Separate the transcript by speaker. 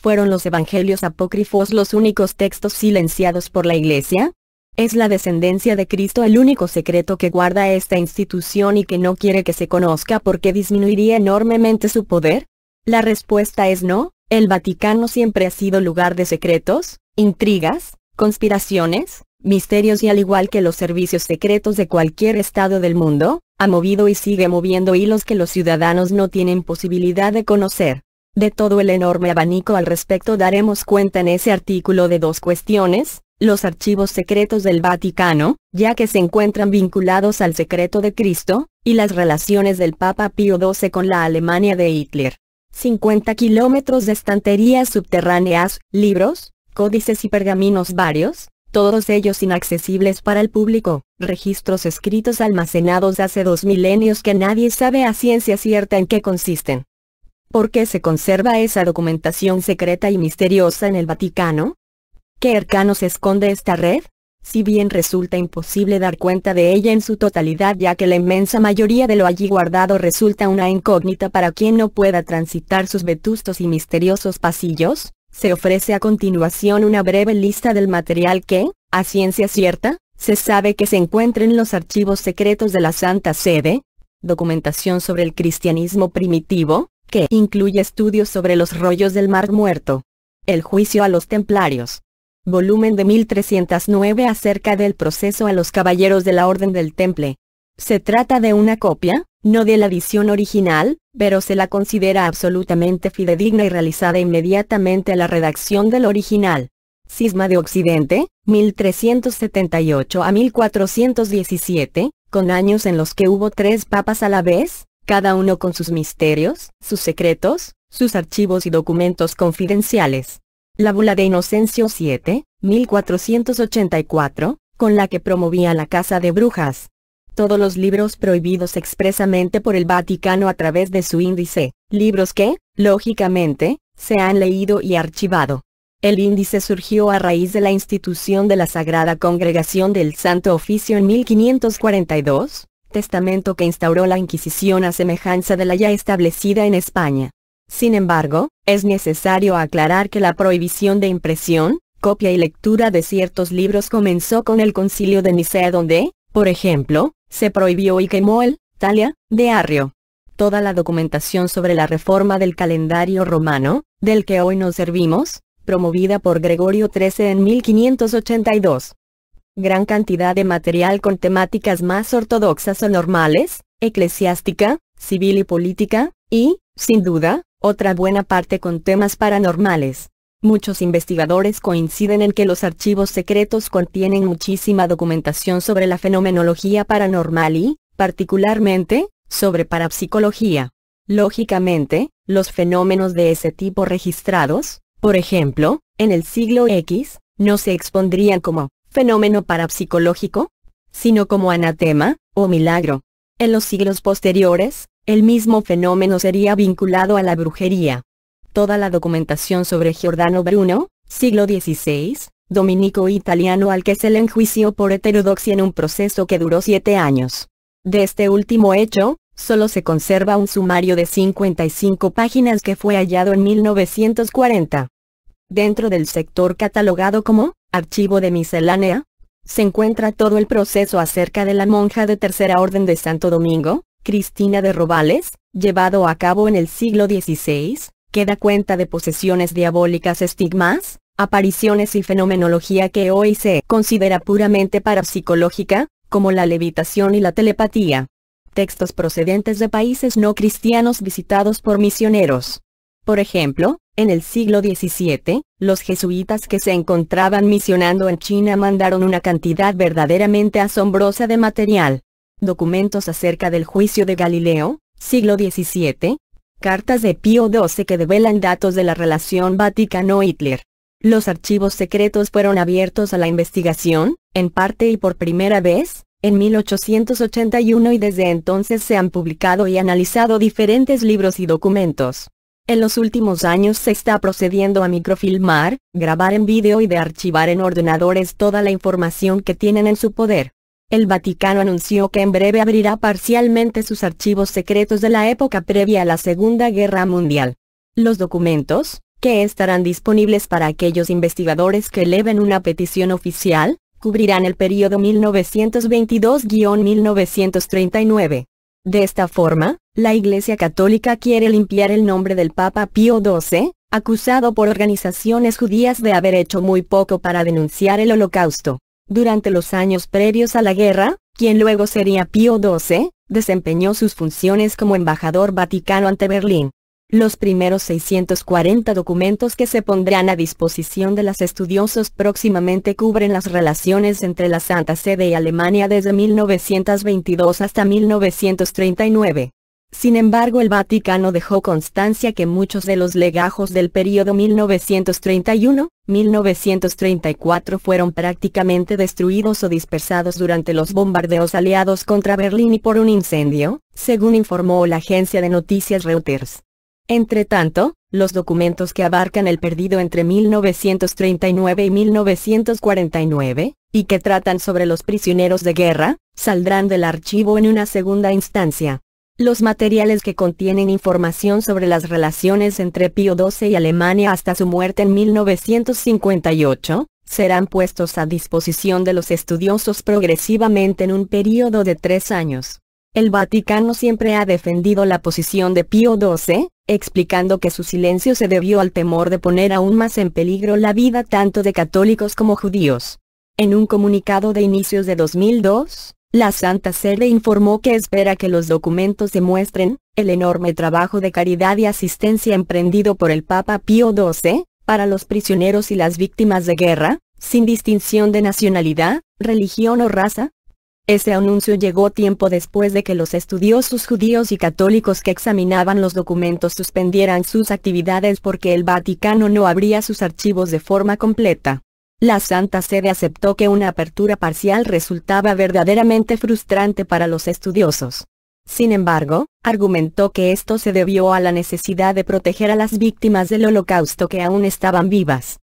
Speaker 1: ¿Fueron los evangelios apócrifos los únicos textos silenciados por la Iglesia? ¿Es la descendencia de Cristo el único secreto que guarda esta institución y que no quiere que se conozca porque disminuiría enormemente su poder? La respuesta es no, el Vaticano siempre ha sido lugar de secretos, intrigas, conspiraciones, misterios y al igual que los servicios secretos de cualquier estado del mundo, ha movido y sigue moviendo hilos que los ciudadanos no tienen posibilidad de conocer. De todo el enorme abanico al respecto daremos cuenta en ese artículo de dos cuestiones, los archivos secretos del Vaticano, ya que se encuentran vinculados al secreto de Cristo, y las relaciones del Papa Pío XII con la Alemania de Hitler. 50 kilómetros de estanterías subterráneas, libros, códices y pergaminos varios, todos ellos inaccesibles para el público, registros escritos almacenados hace dos milenios que nadie sabe a ciencia cierta en qué consisten. ¿Por qué se conserva esa documentación secreta y misteriosa en el Vaticano? ¿Qué se esconde esta red? Si bien resulta imposible dar cuenta de ella en su totalidad ya que la inmensa mayoría de lo allí guardado resulta una incógnita para quien no pueda transitar sus vetustos y misteriosos pasillos, se ofrece a continuación una breve lista del material que, a ciencia cierta, se sabe que se encuentra en los archivos secretos de la Santa Sede, documentación sobre el cristianismo primitivo, que incluye estudios sobre los rollos del Mar Muerto. El juicio a los templarios. Volumen de 1309 acerca del proceso a los caballeros de la Orden del Temple. Se trata de una copia, no de la edición original, pero se la considera absolutamente fidedigna y realizada inmediatamente a la redacción del original. Cisma de Occidente, 1378 a 1417, con años en los que hubo tres papas a la vez, cada uno con sus misterios, sus secretos, sus archivos y documentos confidenciales. La bula de Inocencio 7, 1484, con la que promovía la casa de brujas. Todos los libros prohibidos expresamente por el Vaticano a través de su índice, libros que, lógicamente, se han leído y archivado. El índice surgió a raíz de la institución de la Sagrada Congregación del Santo Oficio en 1542, testamento que instauró la Inquisición a semejanza de la ya establecida en España. Sin embargo, es necesario aclarar que la prohibición de impresión, copia y lectura de ciertos libros comenzó con el concilio de Nicea donde, por ejemplo, se prohibió y quemó el, Talia, de Arrio. Toda la documentación sobre la reforma del calendario romano, del que hoy nos servimos, promovida por Gregorio XIII en 1582, gran cantidad de material con temáticas más ortodoxas o normales, eclesiástica, civil y política, y, sin duda, otra buena parte con temas paranormales. Muchos investigadores coinciden en que los archivos secretos contienen muchísima documentación sobre la fenomenología paranormal y, particularmente, sobre parapsicología. Lógicamente, los fenómenos de ese tipo registrados, por ejemplo, en el siglo X, no se expondrían como fenómeno parapsicológico, sino como anatema, o milagro. En los siglos posteriores, el mismo fenómeno sería vinculado a la brujería. Toda la documentación sobre Giordano Bruno, siglo XVI, dominico italiano al que se le enjuició por heterodoxia en un proceso que duró siete años. De este último hecho, solo se conserva un sumario de 55 páginas que fue hallado en 1940. Dentro del sector catalogado como Archivo de Miscelánea, se encuentra todo el proceso acerca de la monja de Tercera Orden de Santo Domingo, Cristina de Robales, llevado a cabo en el siglo XVI, que da cuenta de posesiones diabólicas estigmas, apariciones y fenomenología que hoy se considera puramente parapsicológica, como la levitación y la telepatía. Textos procedentes de países no cristianos visitados por misioneros. Por ejemplo, en el siglo XVII, los jesuitas que se encontraban misionando en China mandaron una cantidad verdaderamente asombrosa de material. Documentos acerca del juicio de Galileo, siglo XVII, cartas de Pío XII que develan datos de la relación Vaticano-Hitler. Los archivos secretos fueron abiertos a la investigación, en parte y por primera vez, en 1881 y desde entonces se han publicado y analizado diferentes libros y documentos. En los últimos años se está procediendo a microfilmar, grabar en vídeo y de archivar en ordenadores toda la información que tienen en su poder. El Vaticano anunció que en breve abrirá parcialmente sus archivos secretos de la época previa a la Segunda Guerra Mundial. Los documentos, que estarán disponibles para aquellos investigadores que eleven una petición oficial, cubrirán el periodo 1922-1939. De esta forma, la Iglesia Católica quiere limpiar el nombre del Papa Pío XII, acusado por organizaciones judías de haber hecho muy poco para denunciar el holocausto. Durante los años previos a la guerra, quien luego sería Pío XII, desempeñó sus funciones como embajador vaticano ante Berlín. Los primeros 640 documentos que se pondrán a disposición de los estudiosos próximamente cubren las relaciones entre la Santa Sede y Alemania desde 1922 hasta 1939. Sin embargo el Vaticano dejó constancia que muchos de los legajos del periodo 1931-1934 fueron prácticamente destruidos o dispersados durante los bombardeos aliados contra Berlín y por un incendio, según informó la agencia de noticias Reuters. Entre tanto, los documentos que abarcan el perdido entre 1939 y 1949, y que tratan sobre los prisioneros de guerra, saldrán del archivo en una segunda instancia. Los materiales que contienen información sobre las relaciones entre Pío XII y Alemania hasta su muerte en 1958, serán puestos a disposición de los estudiosos progresivamente en un período de tres años. El Vaticano siempre ha defendido la posición de Pío XII, explicando que su silencio se debió al temor de poner aún más en peligro la vida tanto de católicos como judíos. En un comunicado de inicios de 2002, la Santa Sede informó que espera que los documentos demuestren, el enorme trabajo de caridad y asistencia emprendido por el Papa Pío XII, para los prisioneros y las víctimas de guerra, sin distinción de nacionalidad, religión o raza, ese anuncio llegó tiempo después de que los estudiosos judíos y católicos que examinaban los documentos suspendieran sus actividades porque el Vaticano no abría sus archivos de forma completa. La Santa Sede aceptó que una apertura parcial resultaba verdaderamente frustrante para los estudiosos. Sin embargo, argumentó que esto se debió a la necesidad de proteger a las víctimas del holocausto que aún estaban vivas.